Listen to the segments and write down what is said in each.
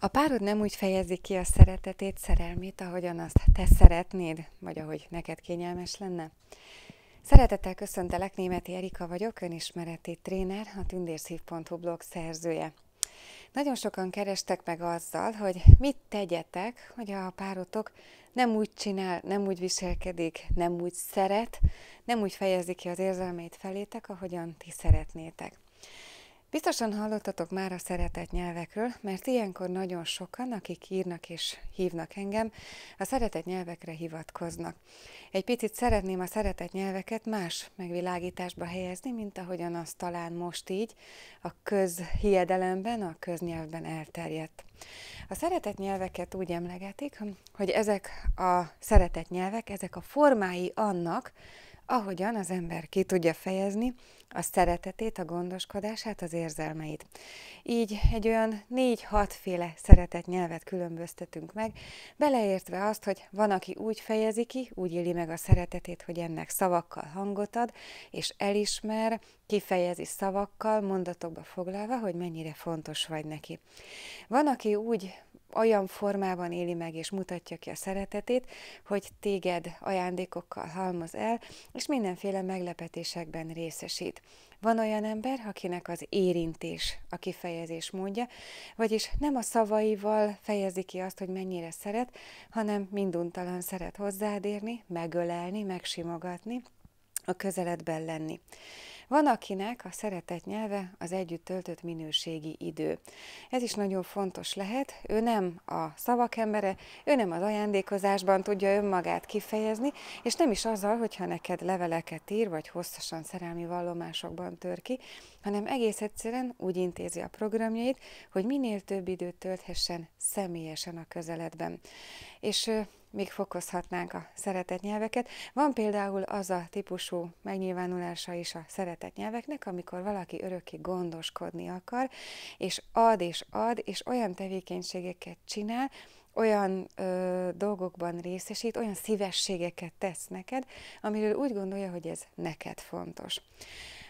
A párod nem úgy fejezi ki a szeretetét, szerelmét, ahogyan azt te szeretnéd, vagy ahogy neked kényelmes lenne? Szeretettel köszöntelek, Németi Erika vagyok, önismereti tréner, a tündérszív.hu blog szerzője. Nagyon sokan kerestek meg azzal, hogy mit tegyetek, hogy a párotok nem úgy csinál, nem úgy viselkedik, nem úgy szeret, nem úgy fejezi ki az érzelmét felétek, ahogyan ti szeretnétek. Biztosan hallottatok már a szeretett nyelvekről, mert ilyenkor nagyon sokan, akik írnak és hívnak engem, a szeretett nyelvekre hivatkoznak. Egy picit szeretném a szeretett nyelveket más megvilágításba helyezni, mint ahogyan az talán most így a közhiedelemben, a köznyelvben elterjedt. A szeretett nyelveket úgy emlegetik, hogy ezek a szeretett nyelvek, ezek a formái annak, ahogyan az ember ki tudja fejezni a szeretetét, a gondoskodását, az érzelmeit. Így egy olyan négy-hat féle szeretet nyelvet különböztetünk meg, beleértve azt, hogy van, aki úgy fejezi ki, úgy éli meg a szeretetét, hogy ennek szavakkal hangot ad, és elismer, kifejezi szavakkal, mondatokba foglalva, hogy mennyire fontos vagy neki. Van, aki úgy olyan formában éli meg és mutatja ki a szeretetét, hogy téged ajándékokkal halmoz el, és mindenféle meglepetésekben részesít. Van olyan ember, akinek az érintés a kifejezés módja, vagyis nem a szavaival fejezi ki azt, hogy mennyire szeret, hanem minduntalan szeret érni, megölelni, megsimogatni, a közeledben lenni. Van, akinek a szeretet nyelve az együtt töltött minőségi idő. Ez is nagyon fontos lehet. Ő nem a szavak embere, ő nem az ajándékozásban tudja önmagát kifejezni, és nem is azzal, hogyha neked leveleket ír, vagy hosszasan szerelmi vallomásokban tör ki, hanem egész egyszerűen úgy intézi a programjait, hogy minél több időt tölthessen személyesen a közeledben. És még fokozhatnánk a szeretett nyelveket. Van például az a típusú megnyilvánulása is a szeretett nyelveknek, amikor valaki örökké gondoskodni akar, és ad és ad, és olyan tevékenységeket csinál, olyan ö, dolgokban részesít, olyan szívességeket tesz neked, amiről úgy gondolja, hogy ez neked fontos.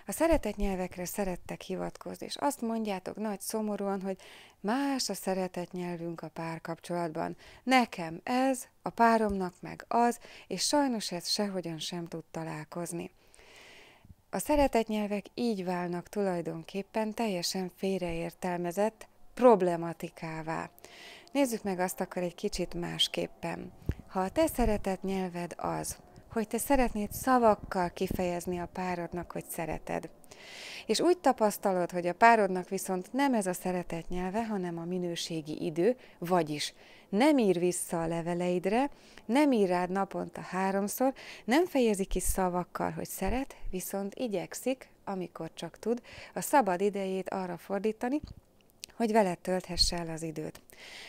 A szeretett nyelvekre szerettek hivatkozni, és azt mondjátok nagy szomorúan, hogy más a szeretett nyelvünk a párkapcsolatban. Nekem ez, a páromnak meg az, és sajnos ez sehogyan sem tud találkozni. A szeretett nyelvek így válnak tulajdonképpen teljesen félreértelmezett problematikává. Nézzük meg azt akkor egy kicsit másképpen. Ha a te szeretett nyelved az, hogy te szeretnéd szavakkal kifejezni a párodnak, hogy szereted. És úgy tapasztalod, hogy a párodnak viszont nem ez a szeretet nyelve, hanem a minőségi idő, vagyis nem ír vissza a leveleidre, nem ír rád naponta háromszor, nem fejezi ki szavakkal, hogy szeret, viszont igyekszik, amikor csak tud, a szabad idejét arra fordítani, hogy veled tölthesse el az időt.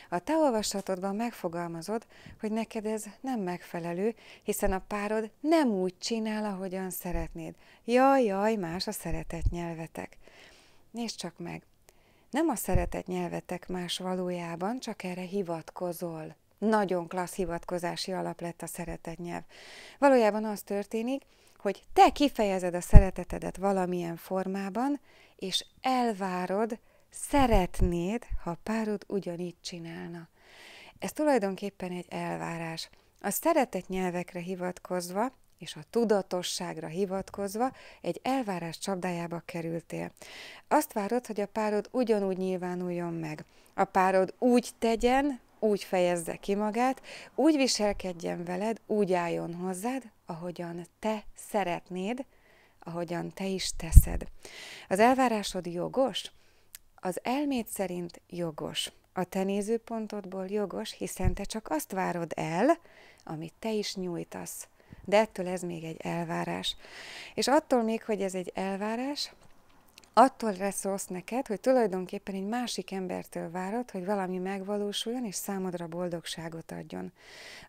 A te olvasatodban megfogalmazod, hogy neked ez nem megfelelő, hiszen a párod nem úgy csinál, ahogyan szeretnéd. Jaj, jaj, más a szeretet nyelvetek. Nézd csak meg, nem a szeretet nyelvetek más valójában, csak erre hivatkozol. Nagyon klassz hivatkozási alap lett a szeretet nyelv. Valójában az történik, hogy te kifejezed a szeretetedet valamilyen formában, és elvárod szeretnéd, ha a párod ugyanígy csinálna. Ez tulajdonképpen egy elvárás. A szeretett nyelvekre hivatkozva, és a tudatosságra hivatkozva egy elvárás csapdájába kerültél. Azt várod, hogy a párod ugyanúgy nyilvánuljon meg. A párod úgy tegyen, úgy fejezze ki magát, úgy viselkedjen veled, úgy álljon hozzád, ahogyan te szeretnéd, ahogyan te is teszed. Az elvárásod jogos, az elméd szerint jogos. A te nézőpontodból jogos, hiszen te csak azt várod el, amit te is nyújtasz. De ettől ez még egy elvárás. És attól még, hogy ez egy elvárás, attól lesz rossz neked, hogy tulajdonképpen egy másik embertől várod, hogy valami megvalósuljon és számodra boldogságot adjon.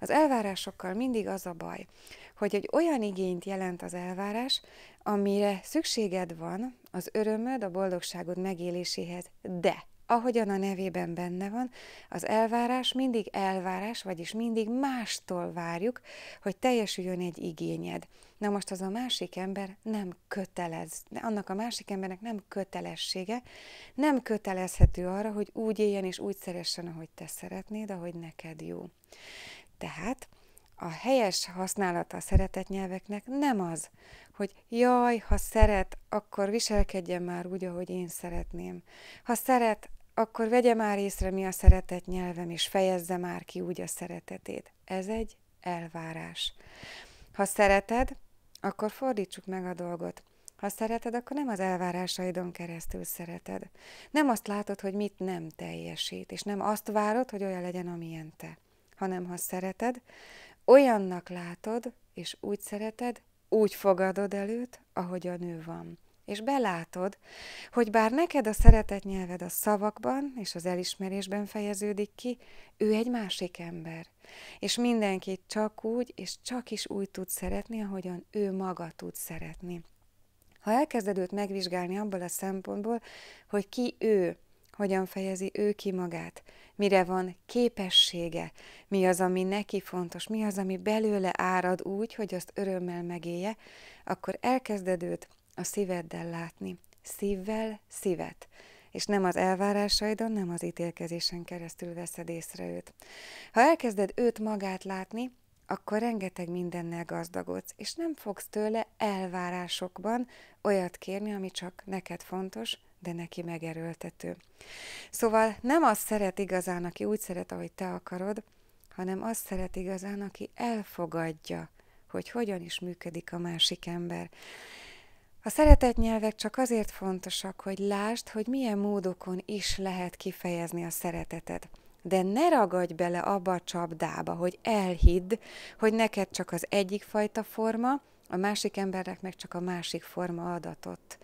Az elvárásokkal mindig az a baj, hogy egy olyan igényt jelent az elvárás, amire szükséged van az örömöd, a boldogságod megéléséhez, de ahogyan a nevében benne van, az elvárás mindig elvárás, vagyis mindig mástól várjuk, hogy teljesüljön egy igényed. Na most az a másik ember nem kötelez, annak a másik embernek nem kötelessége, nem kötelezhető arra, hogy úgy éljen és úgy szeressen, ahogy te szeretnéd, ahogy neked jó. Tehát a helyes használata a szeretett nyelveknek nem az, hogy jaj, ha szeret, akkor viselkedjen már úgy, ahogy én szeretném. Ha szeret, akkor vegye már észre, mi a szeretet nyelvem, és fejezze már ki úgy a szeretetét. Ez egy elvárás. Ha szereted, akkor fordítsuk meg a dolgot. Ha szereted, akkor nem az elvárásaidon keresztül szereted. Nem azt látod, hogy mit nem teljesít, és nem azt várod, hogy olyan legyen, amilyen te. Hanem ha szereted, olyannak látod, és úgy szereted, úgy fogadod előtt, ahogy a nő van és belátod, hogy bár neked a szeretet nyelved a szavakban és az elismerésben fejeződik ki, ő egy másik ember, és mindenkit csak úgy és csak is úgy tud szeretni, ahogyan ő maga tud szeretni. Ha elkezded őt megvizsgálni abból a szempontból, hogy ki ő, hogyan fejezi ő ki magát, mire van képessége, mi az, ami neki fontos, mi az, ami belőle árad úgy, hogy azt örömmel megélje, akkor elkezded őt a szíveddel látni. Szívvel szívet. És nem az elvárásaidon, nem az ítélkezésen keresztül veszed észre őt. Ha elkezded őt magát látni, akkor rengeteg mindennel gazdagodsz, és nem fogsz tőle elvárásokban olyat kérni, ami csak neked fontos, de neki megerőltető. Szóval nem azt szeret igazán, aki úgy szeret, ahogy te akarod, hanem azt szeret igazán, aki elfogadja, hogy hogyan is működik a másik ember. A szeretett nyelvek csak azért fontosak, hogy lásd, hogy milyen módokon is lehet kifejezni a szereteted. De ne ragadj bele abba a csapdába, hogy elhidd, hogy neked csak az egyik fajta forma, a másik embernek meg csak a másik forma adatot.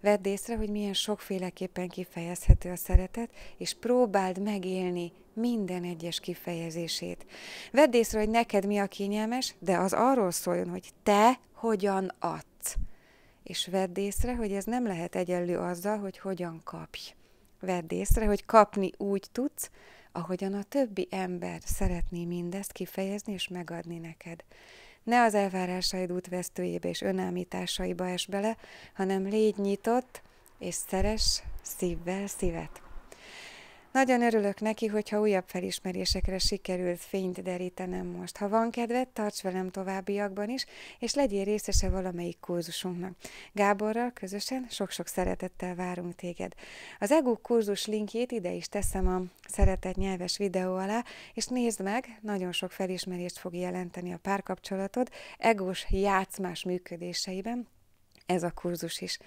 Vedd észre, hogy milyen sokféleképpen kifejezhető a szeretet, és próbáld megélni minden egyes kifejezését. Vedd észre, hogy neked mi a kényelmes, de az arról szóljon, hogy te hogyan adsz és vedd észre, hogy ez nem lehet egyenlő azzal, hogy hogyan kapj. Vedd észre, hogy kapni úgy tudsz, ahogyan a többi ember szeretné mindezt kifejezni és megadni neked. Ne az elvárásaid útvesztőjébe és önállításaiba es bele, hanem légy nyitott és szeres szívvel szívet. Nagyon örülök neki, hogyha újabb felismerésekre sikerült fényt derítenem most. Ha van kedved, tarts velem továbbiakban is, és legyél részese valamelyik kurzusunknak. Gáborral közösen sok-sok szeretettel várunk téged. Az EGU kurzus linkjét ide is teszem a szeretett nyelves videó alá, és nézd meg, nagyon sok felismerést fog jelenteni a párkapcsolatod egós játszmás működéseiben, ez a kurzus is.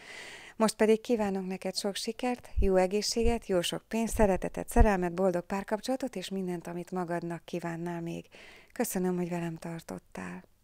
Most pedig kívánok neked sok sikert, jó egészséget, jó sok pénzt, szeretetet, szerelmet, boldog párkapcsolatot és mindent, amit magadnak kívánnál még. Köszönöm, hogy velem tartottál.